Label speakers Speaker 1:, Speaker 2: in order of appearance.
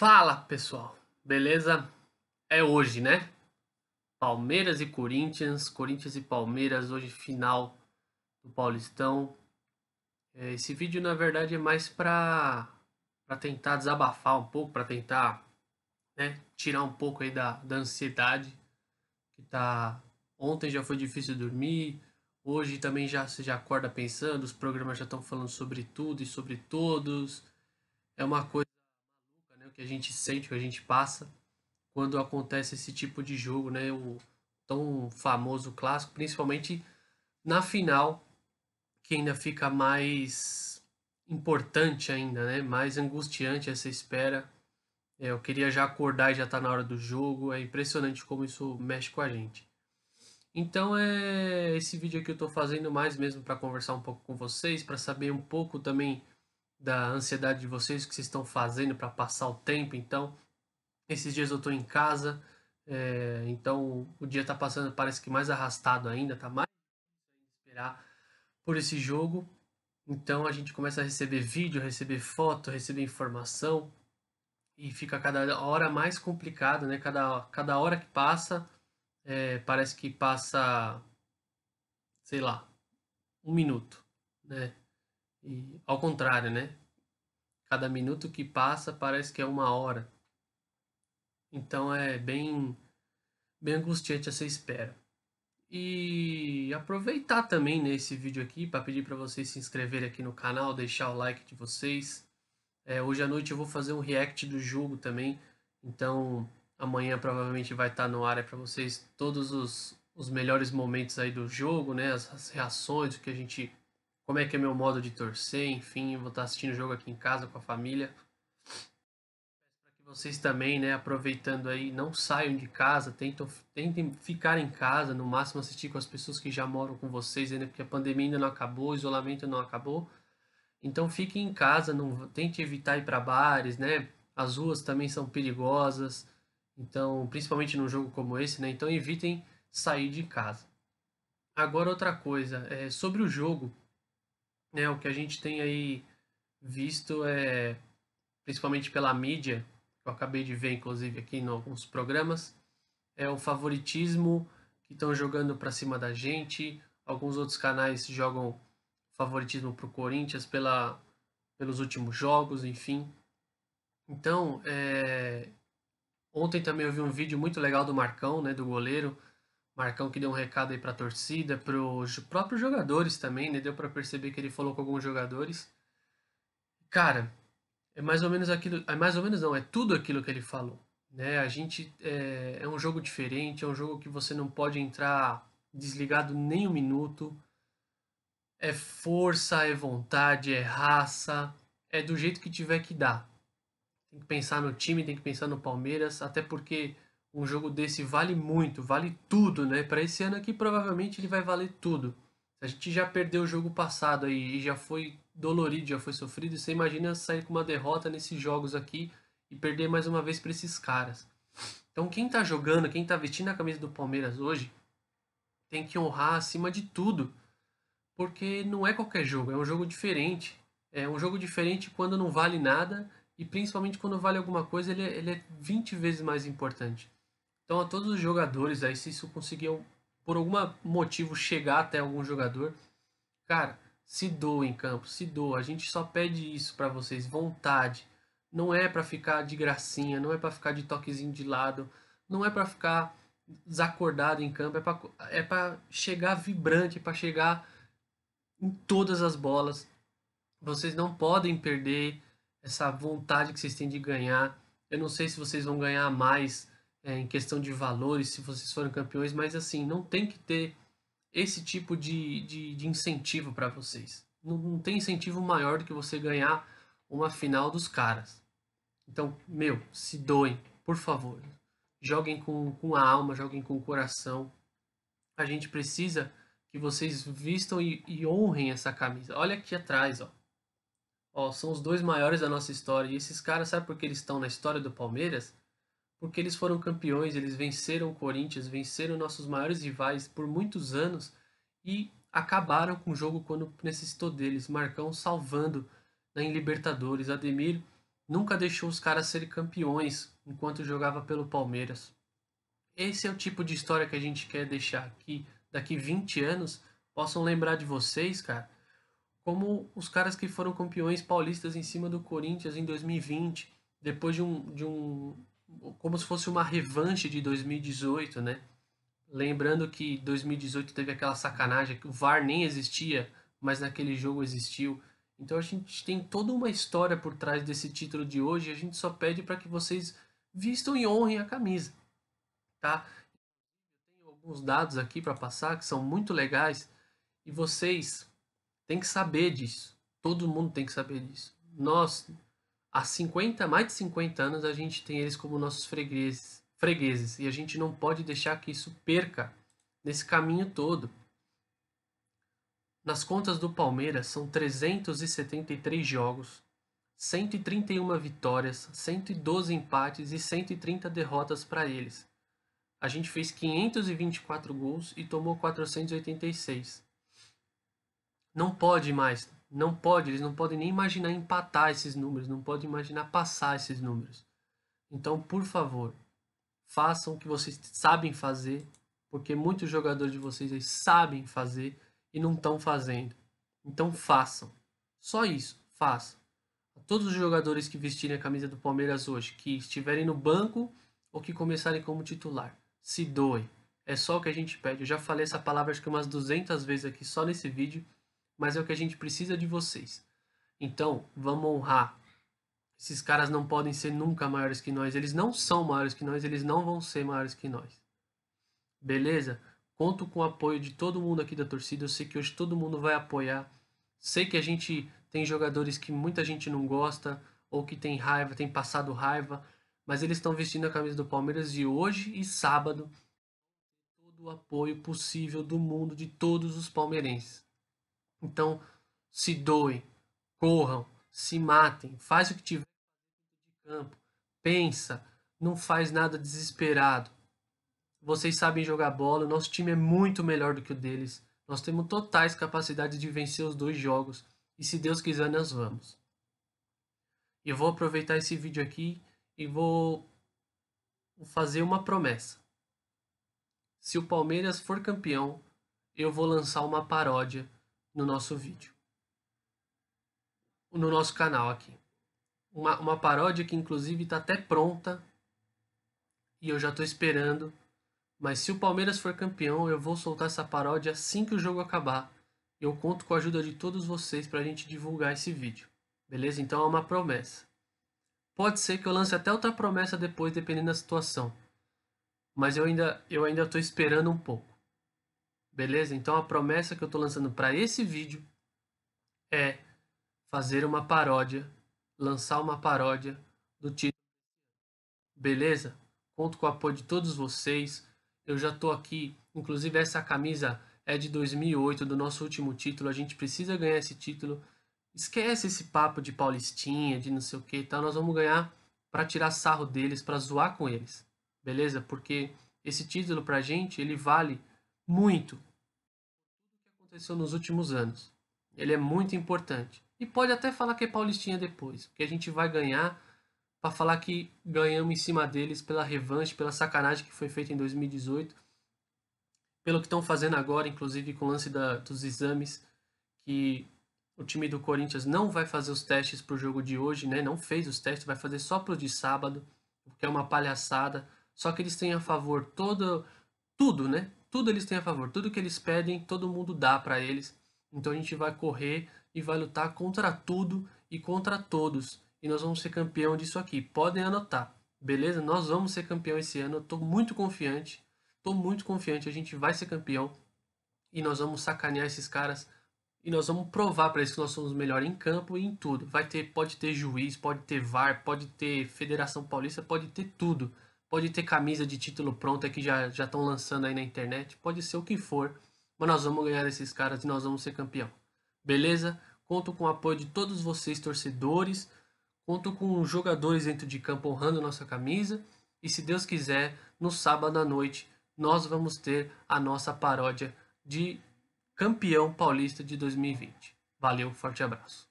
Speaker 1: Fala pessoal, beleza? É hoje, né? Palmeiras e Corinthians, Corinthians e Palmeiras, hoje final do Paulistão. É, esse vídeo na verdade é mais para tentar desabafar um pouco, para tentar né, tirar um pouco aí da, da ansiedade que tá. Ontem já foi difícil dormir, hoje também já você já acorda pensando, os programas já estão falando sobre tudo e sobre todos. É uma coisa que a gente sente, que a gente passa quando acontece esse tipo de jogo, né? O tão famoso clássico, principalmente na final, que ainda fica mais importante ainda, né? Mais angustiante essa espera. É, eu queria já acordar e já tá na hora do jogo. É impressionante como isso mexe com a gente. Então é esse vídeo aqui eu estou fazendo mais mesmo para conversar um pouco com vocês, para saber um pouco também da ansiedade de vocês, o que vocês estão fazendo para passar o tempo. Então, esses dias eu estou em casa, é, então o dia está passando, parece que mais arrastado ainda, tá mais esperar por esse jogo. Então a gente começa a receber vídeo, receber foto, receber informação e fica cada hora mais complicado, né? Cada, cada hora que passa, é, parece que passa, sei lá, um minuto, né? E ao contrário, né? Cada minuto que passa parece que é uma hora. Então é bem bem angustiante essa espera. E aproveitar também nesse né, vídeo aqui para pedir para vocês se inscreverem aqui no canal, deixar o like de vocês. É, hoje à noite eu vou fazer um react do jogo também, então amanhã provavelmente vai estar tá no ar para vocês todos os, os melhores momentos aí do jogo, né? As, as reações, o que a gente como é que é meu modo de torcer, enfim, vou estar tá assistindo o jogo aqui em casa com a família. para que vocês também, né, aproveitando aí, não saiam de casa, tentam, tentem ficar em casa, no máximo assistir com as pessoas que já moram com vocês, ainda né, porque a pandemia ainda não acabou, o isolamento não acabou. Então fiquem em casa, não tente evitar ir para bares, né? As ruas também são perigosas. Então, principalmente num jogo como esse, né? Então evitem sair de casa. Agora outra coisa, é, sobre o jogo, né? O que a gente tem aí visto é, principalmente pela mídia, que eu acabei de ver, inclusive, aqui em alguns programas, é o favoritismo que estão jogando para cima da gente. Alguns outros canais jogam favoritismo para o Corinthians pela, pelos últimos jogos, enfim. Então, é... ontem também eu vi um vídeo muito legal do Marcão, né, do goleiro, Marcão que deu um recado aí para a torcida, para os próprios jogadores também, né? Deu para perceber que ele falou com alguns jogadores. Cara, é mais ou menos aquilo, é mais ou menos não, é tudo aquilo que ele falou, né? A gente é, é um jogo diferente, é um jogo que você não pode entrar desligado nem um minuto. É força, é vontade, é raça, é do jeito que tiver que dar. Tem que pensar no time, tem que pensar no Palmeiras, até porque um jogo desse vale muito, vale tudo, né? Para esse ano aqui provavelmente ele vai valer tudo. A gente já perdeu o jogo passado aí e já foi dolorido, já foi sofrido. você imagina sair com uma derrota nesses jogos aqui e perder mais uma vez para esses caras. Então quem tá jogando, quem tá vestindo a camisa do Palmeiras hoje, tem que honrar acima de tudo, porque não é qualquer jogo, é um jogo diferente. É um jogo diferente quando não vale nada e principalmente quando vale alguma coisa, ele é, ele é 20 vezes mais importante. Então a todos os jogadores aí, se isso conseguiu por algum motivo chegar até algum jogador, cara, se doa em campo, se doa. A gente só pede isso para vocês, vontade. Não é para ficar de gracinha, não é para ficar de toquezinho de lado, não é para ficar desacordado em campo, é para é pra chegar vibrante, é para chegar em todas as bolas. Vocês não podem perder essa vontade que vocês têm de ganhar. Eu não sei se vocês vão ganhar mais é, em questão de valores se vocês forem campeões, mas assim, não tem que ter esse tipo de, de, de incentivo para vocês. Não, não tem incentivo maior do que você ganhar uma final dos caras. Então, meu, se doem, por favor. Joguem com, com a alma, joguem com o coração. A gente precisa que vocês vistam e, e, honrem essa camisa. Olha aqui atrás, ó. ó. São os dois maiores da nossa história. E esses caras, sabe por que eles estão na história do Palmeiras? porque eles foram campeões, eles venceram o Corinthians, venceram nossos maiores rivais por muitos anos e acabaram com o jogo quando necessitou deles. Marcão salvando né, em Libertadores. Ademir nunca deixou os caras serem campeões enquanto jogava pelo Palmeiras. Esse é o tipo de história que a gente quer deixar aqui. Daqui 20 anos, possam lembrar de vocês, cara, como os caras que foram campeões paulistas em cima do Corinthians em 2020, depois de um, de um como se fosse uma revanche de 2018, né? Lembrando que 2018 teve aquela sacanagem que o VAR nem existia, mas naquele jogo existiu. Então a gente tem toda uma história por trás desse título de hoje, e a gente só pede para que vocês vistam e honrem a camisa, tá? Tem alguns dados aqui para passar que são muito legais e vocês têm que saber disso. Todo mundo tem que saber disso. Nós há 50, mais de 50 anos a gente tem eles como nossos fregueses, fregueses e a gente não pode deixar que isso perca nesse caminho todo. Nas contas do Palmeiras são 373 jogos, 131 vitórias, 112 empates e 130 derrotas para eles. A gente fez 524 gols e tomou 486. Não pode mais não pode, eles não podem nem imaginar empatar esses números, não podem imaginar passar esses números. Então, por favor, façam o que vocês sabem fazer, porque muitos jogadores de vocês sabem fazer e não estão fazendo. Então façam. Só isso, façam. A todos os jogadores que vestirem a camisa do Palmeiras hoje, que estiverem no banco ou que começarem como titular, se doem. É só o que a gente pede. Eu já falei essa palavra acho que umas 200 vezes aqui só nesse vídeo mas é o que a gente precisa de vocês. Então, vamos honrar. Esses caras não podem ser nunca maiores que nós. Eles não são maiores que nós, eles não vão ser maiores que nós. Beleza? Conto com o apoio de todo mundo aqui da torcida. Eu sei que hoje todo mundo vai apoiar. Sei que a gente tem jogadores que muita gente não gosta ou que tem raiva, tem passado raiva, mas eles estão vestindo a camisa do Palmeiras e hoje e sábado todo o apoio possível do mundo de todos os palmeirenses. Então, se doem, corram, se matem, faz o que tiver de campo, pensa, não faz nada desesperado. Vocês sabem jogar bola, o nosso time é muito melhor do que o deles. Nós temos totais capacidades de vencer os dois jogos e se Deus quiser nós vamos. Eu vou aproveitar esse vídeo aqui e vou fazer uma promessa. Se o Palmeiras for campeão, eu vou lançar uma paródia no nosso vídeo, no nosso canal aqui. Uma, uma paródia que inclusive está até pronta e eu já estou esperando. Mas se o Palmeiras for campeão, eu vou soltar essa paródia assim que o jogo acabar. Eu conto com a ajuda de todos vocês para a gente divulgar esse vídeo. Beleza? Então é uma promessa. Pode ser que eu lance até outra promessa depois, dependendo da situação. Mas eu ainda eu ainda estou esperando um pouco. Beleza? Então a promessa que eu estou lançando para esse vídeo é fazer uma paródia, lançar uma paródia do título. Beleza? Conto com o apoio de todos vocês. Eu já estou aqui, inclusive essa camisa é de 2008, do nosso último título. A gente precisa ganhar esse título. Esquece esse papo de paulistinha, de não sei o que e tal. Tá? Nós vamos ganhar para tirar sarro deles, para zoar com eles. Beleza? Porque esse título pra gente, ele vale muito aconteceu nos últimos anos. Ele é muito importante. E pode até falar que é paulistinha depois, porque a gente vai ganhar para falar que ganhamos em cima deles pela revanche, pela sacanagem que foi feita em 2018, pelo que estão fazendo agora, inclusive com o lance da, dos exames, que o time do Corinthians não vai fazer os testes para o jogo de hoje, né? não fez os testes, vai fazer só para o de sábado, porque é uma palhaçada. Só que eles têm a favor todo, tudo, né? Tudo eles têm a favor, tudo que eles pedem, todo mundo dá para eles. Então a gente vai correr e vai lutar contra tudo e contra todos. E nós vamos ser campeão disso aqui. Podem anotar, beleza? Nós vamos ser campeão esse ano. Eu tô muito confiante. Tô muito confiante. A gente vai ser campeão. E nós vamos sacanear esses caras. E nós vamos provar para eles que nós somos melhor em campo e em tudo. Vai ter, pode ter juiz, pode ter VAR, pode ter Federação Paulista, pode ter tudo pode ter camisa de título pronta que já estão lançando aí na internet, pode ser o que for, mas nós vamos ganhar esses caras e nós vamos ser campeão. Beleza? Conto com o apoio de todos vocês, torcedores. Conto com jogadores dentro de campo honrando nossa camisa. E se Deus quiser, no sábado à noite, nós vamos ter a nossa paródia de campeão paulista de 2020. Valeu, forte abraço.